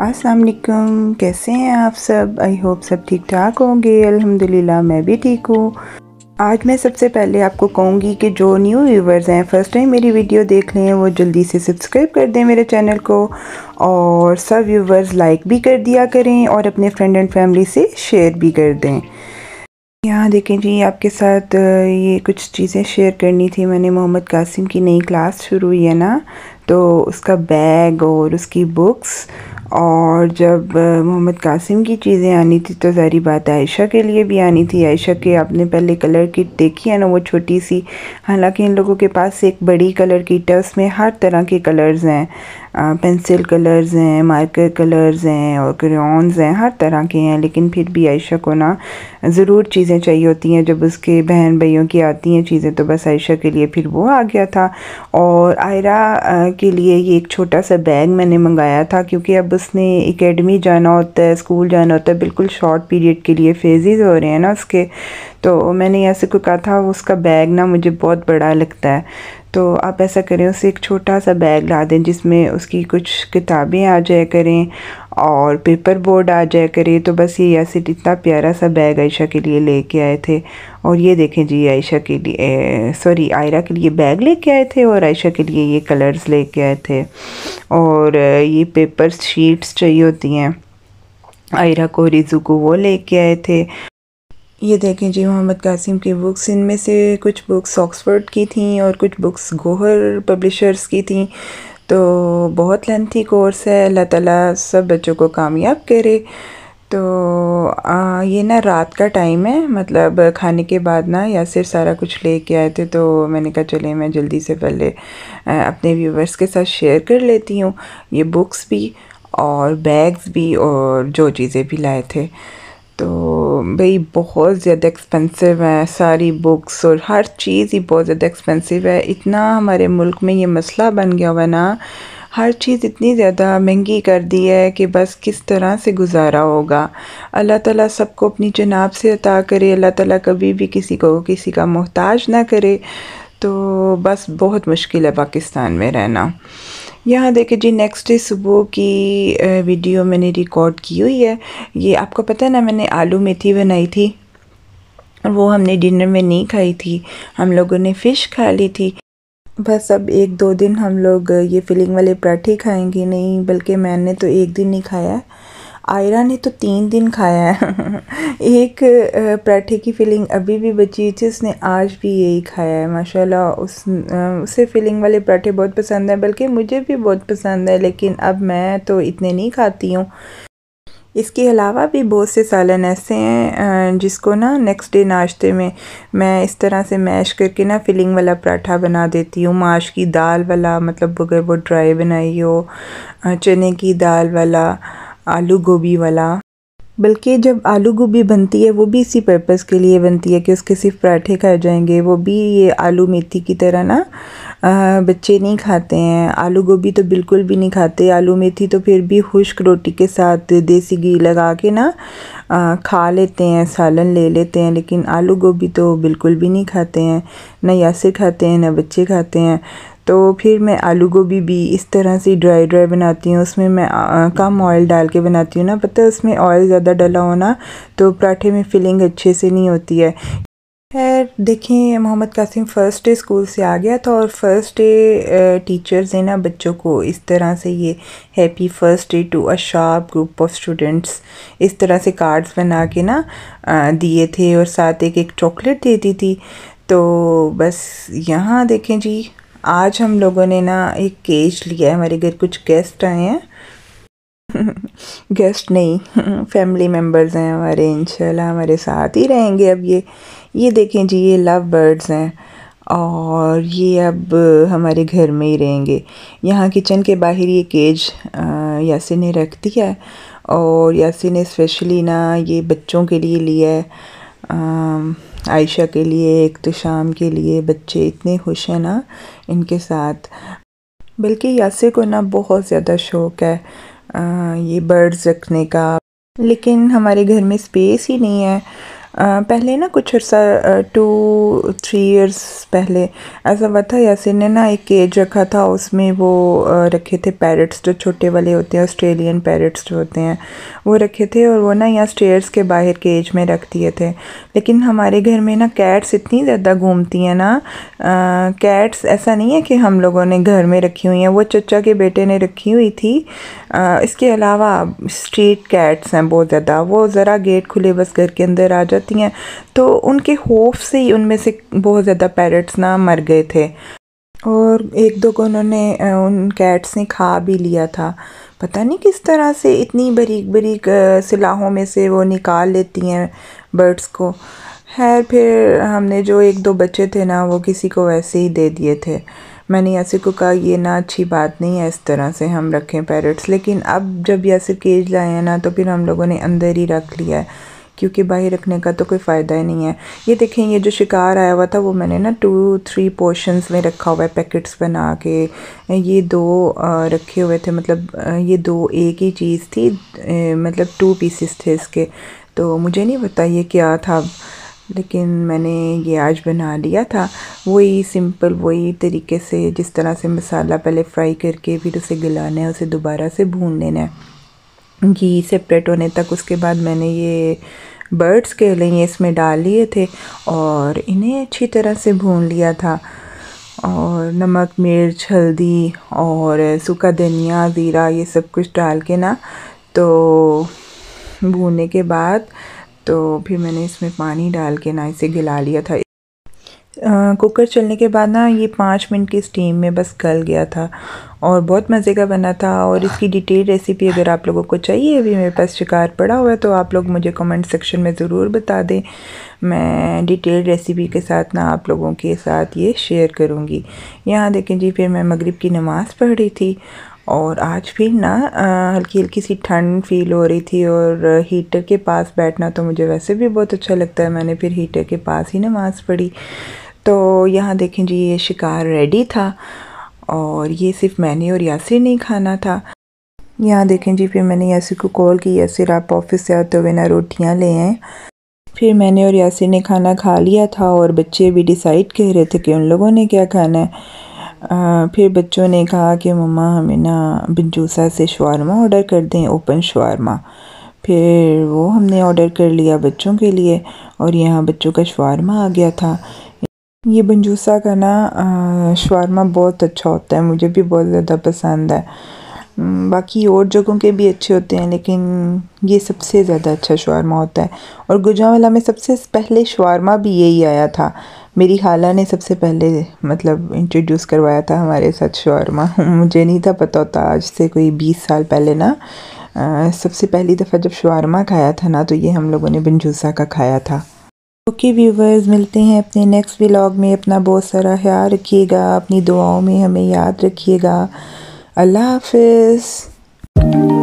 असलकम कैसे हैं आप सब आई होप सब ठीक ठाक होंगे अल्हम्दुलिल्लाह मैं भी ठीक हूँ आज मैं सबसे पहले आपको कहूँगी कि जो न्यू व्यूवर्स हैं फ़र्स्ट टाइम मेरी वीडियो देख लें वो जल्दी से सब्सक्राइब कर दें मेरे चैनल को और सब व्यूवर्स लाइक भी कर दिया करें और अपने फ्रेंड एंड फैमिली से शेयर भी कर दें यहाँ देखें जी आपके साथ ये कुछ चीज़ें शेयर करनी थी मैंने मोहम्मद कासिम की नई क्लास शुरू हुई है ना तो उसका बैग और उसकी बुक्स और जब मोहम्मद कासिम की चीज़ें आनी थी तो ज़ारी बात आयशा के लिए भी आनी थी आयशा के आपने पहले कलर किट देखी है ना वो छोटी सी हालांकि इन लोगों के पास एक बड़ी कलर किट है उसमें हर तरह के कलर्स हैं पेंसिल कलर्स हैं मार्कर कलर्स हैं और क्रेन्स हैं हर तरह के हैं लेकिन फिर भी आयशा को ना ज़रूर चीज़ें चाहिए होती हैं जब उसके बहन भैयों की आती हैं चीज़ें तो बस आयशा के लिए फिर वो आ गया था और आयरा के लिए ये एक छोटा सा बैग मैंने मंगाया था क्योंकि अब उसने एकेडमी जाना होता है स्कूल जाना होता है बिल्कुल शॉर्ट पीरियड के लिए फेजिज हो रहे हैं ना उसके तो मैंने ऐसे को कहा था उसका बैग ना मुझे बहुत बड़ा लगता है तो आप ऐसा करें उसे एक छोटा सा बैग ला दें जिसमें उसकी कुछ किताबें आ जाया करें और पेपर बोर्ड आ जाया करें तो बस ये एसिड इतना प्यारा सा बैग आयशा के लिए लेके आए थे और ये देखें जी आयशा के लिए सॉरी आयरा के लिए बैग लेके आए थे और आयशा के लिए ये कलर्स लेके आए थे और ये पेपर शीट्स चाहिए होती हैं आयरा को रिजू को वो लेके आए थे ये देखें जी मोहम्मद कासिम की बुक्स इनमें से कुछ बुक्स ऑक्सफोर्ड की थी और कुछ बुक्स गोहर पब्लिशर्स की थी तो बहुत लेंथी कोर्स है अल्लाह ताला सब बच्चों को कामयाब करे तो आ, ये ना रात का टाइम है मतलब खाने के बाद ना या फिर सारा कुछ ले कर आए थे तो मैंने कहा चले मैं जल्दी से पहले अपने व्यूवर्स के साथ शेयर कर लेती हूँ ये बुक्स भी और बैग्स भी और जो चीज़ें भी लाए थे तो भाई बहुत ज़्यादा एक्सपेंसिव है सारी बुक्स और हर चीज़ ही बहुत ज़्यादा एक्सपेंसिव है इतना हमारे मुल्क में ये मसला बन गया हुआ ना हर चीज़ इतनी ज़्यादा महंगी कर दी है कि बस किस तरह से गुजारा होगा अल्लाह ताला सबको अपनी जनाब से अता करे अल्लाह ताला कभी भी किसी को किसी का मोहताज ना करे तो बस बहुत मुश्किल है पाकिस्तान में रहना यहाँ देखिए जी नेक्स्ट डे सुबह की वीडियो मैंने रिकॉर्ड की हुई है ये आपको पता है ना मैंने आलू मेथी बनाई थी वो हमने डिनर में नहीं खाई थी हम लोगों ने फ़िश खा ली थी बस अब एक दो दिन हम लोग ये फिलिंग वाले पराठे खाएंगे नहीं बल्कि मैंने तो एक दिन नहीं खाया है आयरा ने तो तीन दिन खाया है एक पराठे की फिलिंग अभी भी बची थी उसने आज भी यही खाया है माशाल्लाह उस उसे फिलिंग वाले पराठे बहुत पसंद हैं बल्कि मुझे भी बहुत पसंद है लेकिन अब मैं तो इतने नहीं खाती हूँ इसके अलावा भी बहुत से सालन ऐसे हैं जिसको ना नेक्स्ट डे नाश्ते में मैं इस तरह से मैश करके ना फिलिंग वाला पराठा बना देती हूँ माश की दाल वाला मतलब अगर वो ड्राई बनाई हो चने की दाल वाला आलू गोभी वाला बल्कि जब आलू गोभी बनती है वो भी इसी पर्पज़ के लिए बनती है कि उसके सिर्फ पराठे खाए जाएंगे वो भी ये आलू मेथी की तरह ना बच्चे नहीं खाते हैं आलू गोभी तो बिल्कुल भी नहीं खाते आलू मेथी तो फिर भी खुश्क रोटी के साथ देसी घी लगा के ना खा लेते हैं सालन ले लेते हैं लेकिन आलू गोभी तो बिल्कुल भी नहीं खाते हैं ना यासे खाते हैं ना बच्चे खाते हैं तो फिर मैं आलू गोभी भी इस तरह से ड्राई ड्राई बनाती हूँ उसमें मैं कम ऑयल डाल के बनाती हूँ ना पता है उसमें ऑयल ज़्यादा डला होना तो पराठे में फिलिंग अच्छे से नहीं होती है खैर देखें Mohammad Qasim first day school से आ गया था और फर्स्ट डे टीचर्स ने ना बच्चों को इस तरह से ये happy first day to a sharp group of students इस तरह से कार्ड्स बना के ना दिए थे और साथ एक एक चॉकलेट देती थी तो बस यहाँ देखें जी आज हम लोगों ने ना एक केज लिया है हमारे घर कुछ गेस्ट आए हैं गेस्ट नहीं फैमिली मेम्बर्स हैं हमारे इंशाल्लाह हमारे साथ ही रहेंगे अब ये ये देखें जी ये लव बर्ड्स हैं और ये अब हमारे घर में ही रहेंगे यहाँ किचन के बाहर ये केज यासी ने रख दिया है और यासी ने स्पेशली ना ये बच्चों के लिए लिया है आयशा के लिए शाम के लिए बच्चे इतने खुश हैं ना इनके साथ बल्कि यासिर को ना बहुत ज़्यादा शौक़ है आ, ये बर्ड्स रखने का लेकिन हमारे घर में स्पेस ही नहीं है पहले ना कुछ अर्सा टू थ्री इयर्स पहले ऐसा हुआ था यासिन ने ना एक केज रखा था उसमें वो रखे थे पैरट्स जो छोटे वाले होते हैं ऑस्ट्रेलियन पैरट्स जो होते हैं वो रखे थे और वो ना यहाँ स्टेयर्स के बाहर केज में रख दिए थे लेकिन हमारे घर में ना कैट्स इतनी ज़्यादा घूमती हैं ना कैट्स ऐसा नहीं है कि हम लोगों ने घर में रखी हुई हैं वो चचा के बेटे ने रखी हुई थी आ, इसके अलावा स्ट्रीट कैट्स हैं बहुत ज़्यादा वो ज़रा गेट खुले बस घर के अंदर आ जाते करती हैं तो उनके होफ़ से ही उनमें से बहुत ज़्यादा पैरट्स ना मर गए थे और एक दो को उन्होंने उन कैट्स ने खा भी लिया था पता नहीं किस तरह से इतनी बरीक बरीक सिलाहों में से वो निकाल लेती हैं बर्ड्स को खैर फिर हमने जो एक दो बच्चे थे ना वो किसी को वैसे ही दे दिए थे मैंने यासिर को कहा ये ना अच्छी बात नहीं है इस तरह से हम रखें पैरट्स लेकिन अब जब यासिर केज लाए हैं ना तो फिर हम लोगों ने अंदर ही रख लिया है क्योंकि बाहर रखने का तो कोई फ़ायदा ही नहीं है ये देखें ये जो शिकार आया हुआ था वो मैंने ना टू थ्री पोर्शंस में रखा हुआ है पैकेट्स बना के ये दो रखे हुए थे मतलब ये दो एक ही चीज़ थी मतलब टू पीसेस थे इसके तो मुझे नहीं पता ये क्या था लेकिन मैंने ये आज बना लिया था वही सिंपल वही तरीके से जिस तरह से मसाला पहले फ्राई करके फिर उसे गलाना है उसे दोबारा से भून लेना है घी सेपरेट होने तक उसके बाद मैंने ये बर्ड्स के लिए इसमें डाल लिए थे और इन्हें अच्छी तरह से भून लिया था और नमक मिर्च हल्दी और सूखा धनिया ज़ीरा ये सब कुछ डाल के ना तो भूनने के बाद तो फिर मैंने इसमें पानी डाल के ना इसे गिला लिया था कुकर चलने के बाद ना ये पाँच मिनट की स्टीम में बस गल गया था और बहुत मज़े का बना था और इसकी डिटेल रेसिपी अगर आप लोगों को चाहिए अभी मेरे पास शिकार पड़ा हुआ है तो आप लोग मुझे कमेंट सेक्शन में ज़रूर बता दें मैं डिटेल रेसिपी के साथ ना आप लोगों के साथ ये शेयर करूँगी यहाँ देखें जी फिर मैं मगरब की नमाज़ पढ़ रही थी और आज फिर ना हल्की हल्की सी ठंड फील हो रही थी और हीटर के पास बैठना तो मुझे वैसे भी बहुत अच्छा लगता है मैंने फिर हीटर के पास ही नमाज़ पढ़ी तो यहाँ देखें जी ये शिकार रेडी था और ये सिर्फ मैंने और यासिर नहीं खाना था यहाँ देखें जी फिर मैंने यासिर को कॉल की यासिर आप ऑफिस से आते हुए ना रोटियाँ ले आए फिर मैंने और यासिर ने खाना खा लिया था और बच्चे भी डिसाइड कह रहे थे कि उन लोगों ने क्या खाना है आ, फिर बच्चों ने कहा कि मम्मा हमें ना बंजूसा से शवारमा ऑर्डर कर दें ओपन शवारमा फिर वो हमने ऑर्डर कर लिया बच्चों के लिए और यहाँ बच्चों का शवारमा आ गया था ये बंजूसा का ना शवरमा बहुत अच्छा होता है मुझे भी बहुत ज़्यादा पसंद है बाकी और जगहों के भी अच्छे होते हैं लेकिन ये सबसे ज़्यादा अच्छा शवरमा होता है और गुजरावाला में सबसे पहले शवरमा भी यही आया था मेरी खाला ने सबसे पहले मतलब इंट्रोड्यूस करवाया था हमारे साथ शवरमा मुझे नहीं था पता होता आज से कोई बीस साल पहले ना सबसे पहली दफ़ा जब शवरमा खाया था ना तो ये हम लोगों ने बंजूसा का खाया था ओके व्यूवर्स मिलते हैं अपने नेक्स्ट व्लॉग में अपना बहुत सारा ख्याल रखिएगा अपनी दुआओं में हमें याद रखिएगा अल्लाह हाफिज़